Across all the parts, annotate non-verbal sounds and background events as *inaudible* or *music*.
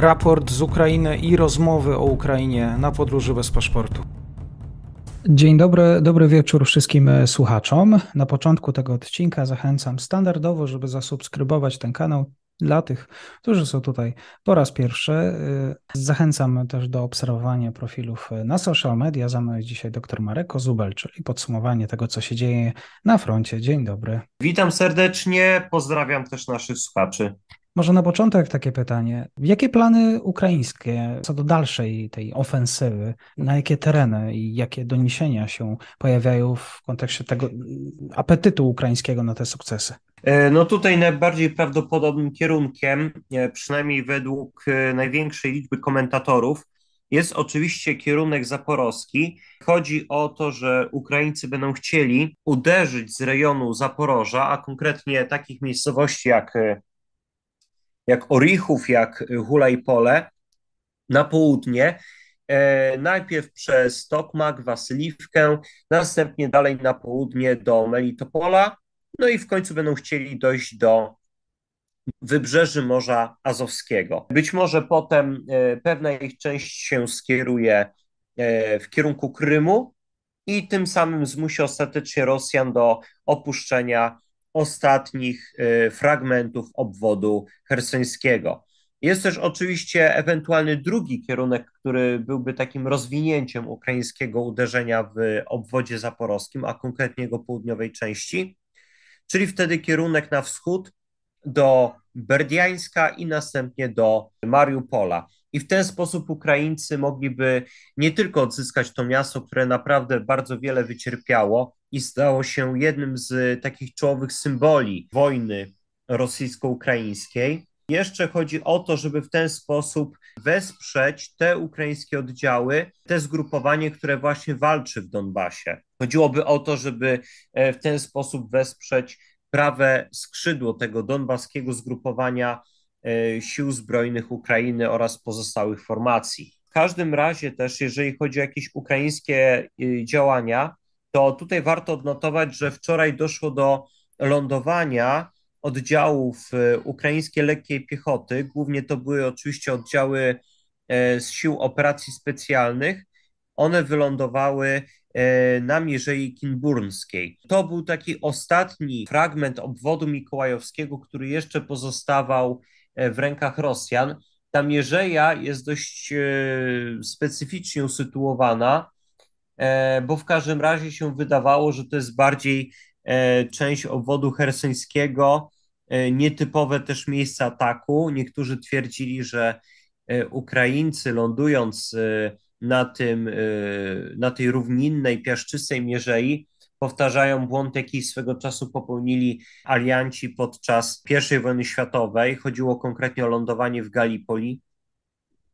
raport z Ukrainy i rozmowy o Ukrainie na podróży bez paszportu. Dzień dobry, dobry wieczór wszystkim e, słuchaczom. Na początku tego odcinka zachęcam standardowo, żeby zasubskrybować ten kanał. Dla tych, którzy są tutaj po raz pierwszy, e, zachęcam też do obserwowania profilów e, na social media. Za mną jest dzisiaj dr Marek Zubel, czyli podsumowanie tego, co się dzieje na froncie. Dzień dobry. Witam serdecznie, pozdrawiam też naszych słuchaczy. Może na początek takie pytanie. Jakie plany ukraińskie co do dalszej tej ofensywy, na jakie tereny i jakie doniesienia się pojawiają w kontekście tego mm, apetytu ukraińskiego na te sukcesy? E, no tutaj najbardziej prawdopodobnym kierunkiem, e, przynajmniej według e, największej liczby komentatorów, jest oczywiście kierunek zaporowski. Chodzi o to, że Ukraińcy będą chcieli uderzyć z rejonu Zaporoża, a konkretnie takich miejscowości jak jak Orichów, jak Hulajpole na południe. E, najpierw przez Tokmak, Wasyliwkę, następnie dalej na południe do Melitopola, no i w końcu będą chcieli dojść do wybrzeży Morza Azowskiego. Być może potem e, pewna ich część się skieruje e, w kierunku Krymu i tym samym zmusi ostatecznie Rosjan do opuszczenia ostatnich y, fragmentów obwodu hersońskiego. Jest też oczywiście ewentualny drugi kierunek, który byłby takim rozwinięciem ukraińskiego uderzenia w obwodzie zaporowskim, a konkretnie jego południowej części, czyli wtedy kierunek na wschód do Berdiańska i następnie do Mariupola. I w ten sposób Ukraińcy mogliby nie tylko odzyskać to miasto, które naprawdę bardzo wiele wycierpiało i stało się jednym z takich czołowych symboli wojny rosyjsko-ukraińskiej. Jeszcze chodzi o to, żeby w ten sposób wesprzeć te ukraińskie oddziały, te zgrupowanie, które właśnie walczy w Donbasie. Chodziłoby o to, żeby e, w ten sposób wesprzeć prawe skrzydło tego donbaskiego zgrupowania E, sił Zbrojnych Ukrainy oraz pozostałych formacji. W każdym razie też, jeżeli chodzi o jakieś ukraińskie e, działania, to tutaj warto odnotować, że wczoraj doszło do lądowania oddziałów e, ukraińskiej lekkiej piechoty. Głównie to były oczywiście oddziały z sił operacji specjalnych. One wylądowały na Mierzei Kinburnskiej. To był taki ostatni fragment obwodu mikołajowskiego, który jeszcze pozostawał E, w rękach Rosjan. Ta mierzeja jest dość e, specyficznie usytuowana, e, bo w każdym razie się wydawało, że to jest bardziej część obwodu hersyńskiego, nietypowe też miejsca ataku. Niektórzy twierdzili, że Ukraińcy lądując na, tym, na tej równinnej, piaszczystej mierzei, powtarzają błąd, jaki swego czasu popełnili alianci podczas I wojny światowej. Chodziło konkretnie o lądowanie w Gallipoli.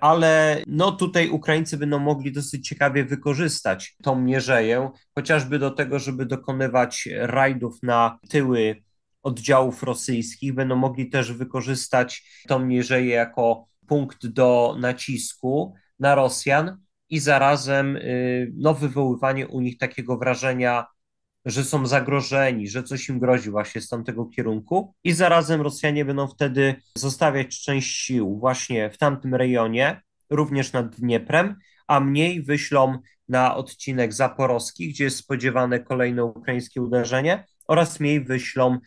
Ale no tutaj Ukraińcy będą mogli dosyć ciekawie wykorzystać tą mierzeję, chociażby do tego, żeby dokonywać rajdów na tyły oddziałów rosyjskich. Będą mogli też wykorzystać tą mierzeję jako punkt do nacisku na Rosjan i zarazem y, no, wywoływanie u nich takiego wrażenia że są zagrożeni, że coś im grozi właśnie z tamtego kierunku i zarazem Rosjanie będą wtedy zostawiać część sił właśnie w tamtym rejonie, również nad Dnieprem, a mniej wyślą na odcinek zaporowski, gdzie jest spodziewane kolejne ukraińskie uderzenie oraz mniej wyślą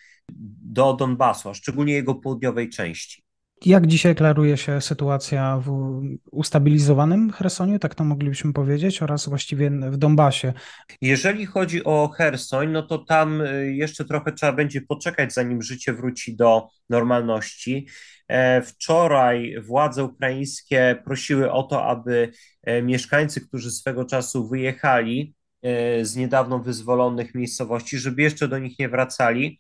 do Donbasu, a szczególnie jego południowej części. Jak dzisiaj klaruje się sytuacja w ustabilizowanym Chersoniu, tak to moglibyśmy powiedzieć, oraz właściwie w Donbasie? Jeżeli chodzi o Hersoń, no to tam y, jeszcze trochę trzeba będzie poczekać, zanim życie wróci do normalności. E, wczoraj władze ukraińskie prosiły o to, aby e, mieszkańcy, którzy swego czasu wyjechali e, z niedawno wyzwolonych miejscowości, żeby jeszcze do nich nie wracali.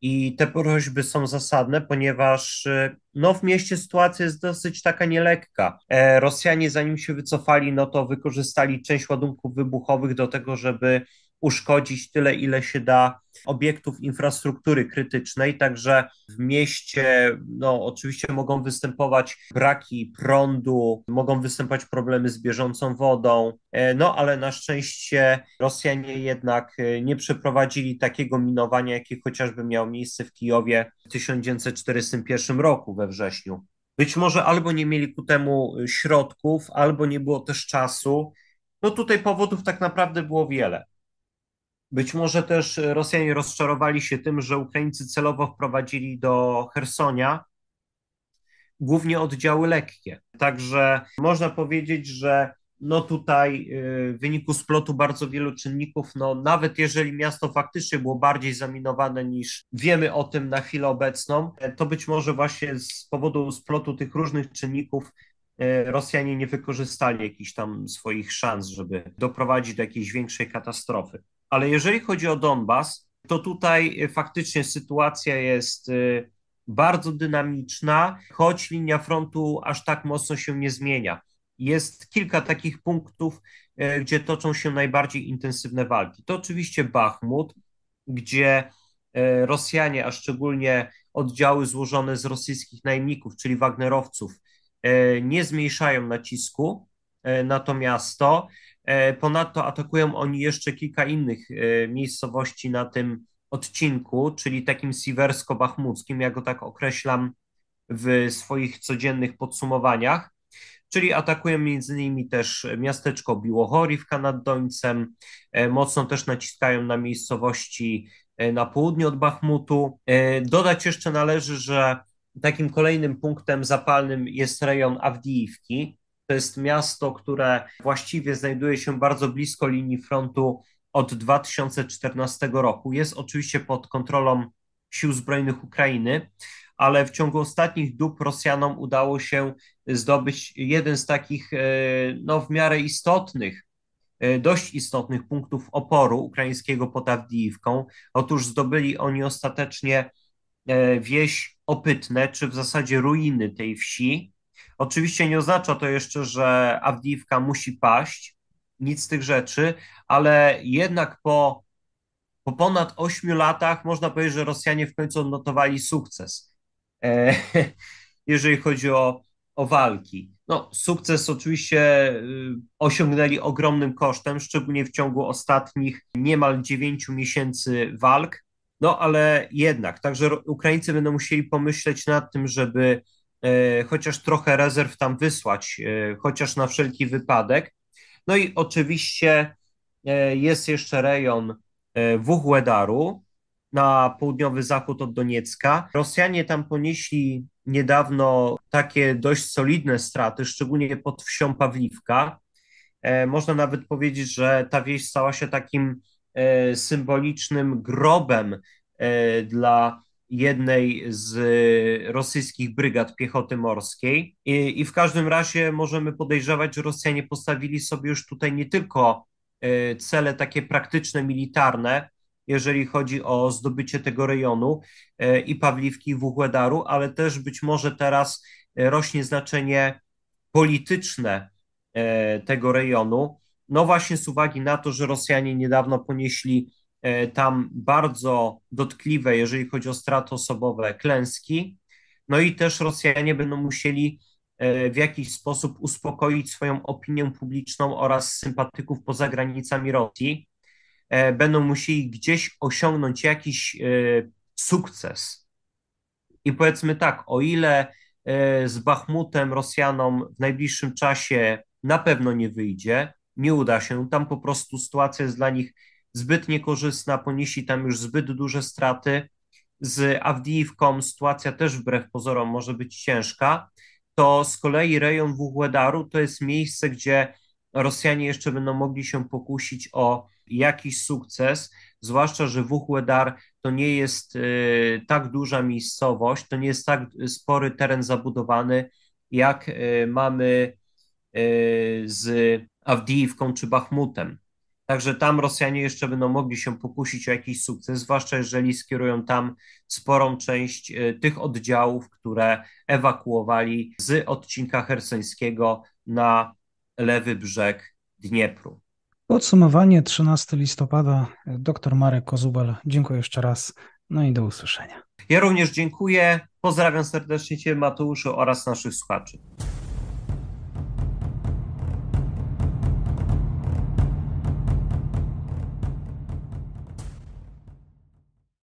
I te prośby są zasadne, ponieważ e, no, w mieście sytuacja jest dosyć taka nielekka. E, Rosjanie, zanim się wycofali, no to wykorzystali część ładunków wybuchowych do tego, żeby uszkodzić tyle, ile się da obiektów infrastruktury krytycznej, także w mieście no, oczywiście mogą występować braki prądu, mogą występować problemy z bieżącą wodą, e, no ale na szczęście Rosjanie jednak e, nie przeprowadzili takiego minowania, jakie chociażby miało miejsce w Kijowie w 1941 roku we wrześniu. Być może albo nie mieli ku temu e, środków, albo nie było też czasu. No tutaj powodów tak naprawdę było wiele. Być może też e, Rosjanie rozczarowali się tym, że Ukraińcy celowo wprowadzili do Hersonia głównie oddziały lekkie. Także można powiedzieć, że no tutaj e, w wyniku splotu bardzo wielu czynników, no nawet jeżeli miasto faktycznie było bardziej zaminowane niż wiemy o tym na chwilę obecną, e, to być może właśnie z powodu splotu tych różnych czynników Rosjanie nie wykorzystali jakichś tam swoich szans, żeby doprowadzić do jakiejś większej katastrofy. Ale jeżeli chodzi o Donbas, to tutaj e, faktycznie sytuacja jest e, bardzo dynamiczna, choć linia frontu aż tak mocno się nie zmienia. Jest kilka takich punktów, e, gdzie toczą się najbardziej intensywne walki. To oczywiście Bachmut, gdzie Rosjanie, a szczególnie oddziały złożone z rosyjskich najemników, czyli Wagnerowców, nie zmniejszają nacisku na to miasto. E, ponadto atakują oni jeszcze kilka innych e, miejscowości na tym odcinku, czyli takim siwersko-bachmuckim, ja go tak określam w swoich codziennych podsumowaniach, czyli atakują między innymi też miasteczko Biłochori w Kanadońcem, e, mocno też naciskają na miejscowości na południu od Bachmutu. Dodać jeszcze należy, że takim kolejnym punktem zapalnym jest rejon Awdijiwki, to jest miasto, które właściwie znajduje się bardzo blisko linii frontu od 2014 roku. Jest oczywiście pod kontrolą Sił Zbrojnych Ukrainy, ale w ciągu ostatnich dób Rosjanom udało się zdobyć jeden z takich e, no, w miarę istotnych, e, dość istotnych punktów oporu ukraińskiego pod Awdijiwką. Otóż zdobyli oni ostatecznie e, wieś Opytne, czy w zasadzie ruiny tej wsi, Oczywiście nie oznacza to jeszcze, że Avdiivka musi paść, nic z tych rzeczy, ale jednak po, po ponad 8 latach można powiedzieć, że Rosjanie w końcu odnotowali sukces, e, *laughs* jeżeli chodzi o, o walki. No, sukces oczywiście y, osiągnęli ogromnym kosztem, szczególnie w ciągu ostatnich niemal 9 miesięcy walk. No, ale jednak, także Ukraińcy będą musieli pomyśleć nad tym, żeby E, chociaż trochę rezerw tam wysłać, e, chociaż na wszelki wypadek. No i oczywiście e, jest jeszcze rejon Wuchłedaru na południowy zachód od Doniecka. Rosjanie tam ponieśli niedawno takie dość solidne straty, szczególnie pod wsią Pawliwka. Można nawet powiedzieć, że ta wieś stała się takim symbolicznym grobem dla jednej z y, rosyjskich brygad piechoty morskiej. I, I, w każdym razie możemy podejrzewać, że Rosjanie postawili sobie już tutaj nie tylko y, cele takie praktyczne, militarne, jeżeli chodzi o zdobycie tego rejonu y, i Pawliwki i Wuchledaru, ale też być może teraz rośnie znaczenie polityczne tego rejonu. No właśnie z uwagi na to, że Rosjanie niedawno ponieśli E, tam bardzo dotkliwe, jeżeli chodzi o straty osobowe, klęski. No i też Rosjanie będą musieli e, w jakiś sposób uspokoić swoją opinię publiczną oraz sympatyków poza granicami Rosji. E, będą musieli gdzieś osiągnąć jakiś sukces. I powiedzmy tak, o ile z Bachmutem Rosjanom w najbliższym czasie na pewno nie wyjdzie, nie uda się, tam po prostu sytuacja jest dla nich zbyt niekorzystna, ponieśli tam już zbyt duże straty. Z Avdiivką sytuacja też wbrew pozorom może być ciężka. To z kolei rejon Wuhledaru to jest miejsce, gdzie Rosjanie jeszcze będą mogli się pokusić o jakiś sukces, zwłaszcza, że Wuchłedar to nie jest y, tak duża miejscowość, to nie jest tak spory teren zabudowany, jak y, mamy y, z Avdiivką czy Bachmutem. Także tam Rosjanie jeszcze będą mogli się pokusić o jakiś sukces, zwłaszcza jeżeli skierują tam sporą część e, tych oddziałów, które ewakuowali z odcinka hersońskiego na lewy brzeg Dniepru. Podsumowanie 13 listopada. Doktor Marek Kozubel, dziękuję jeszcze raz. No i do usłyszenia. Ja również dziękuję. Pozdrawiam serdecznie Cię, Mateuszu, oraz naszych słuchaczy.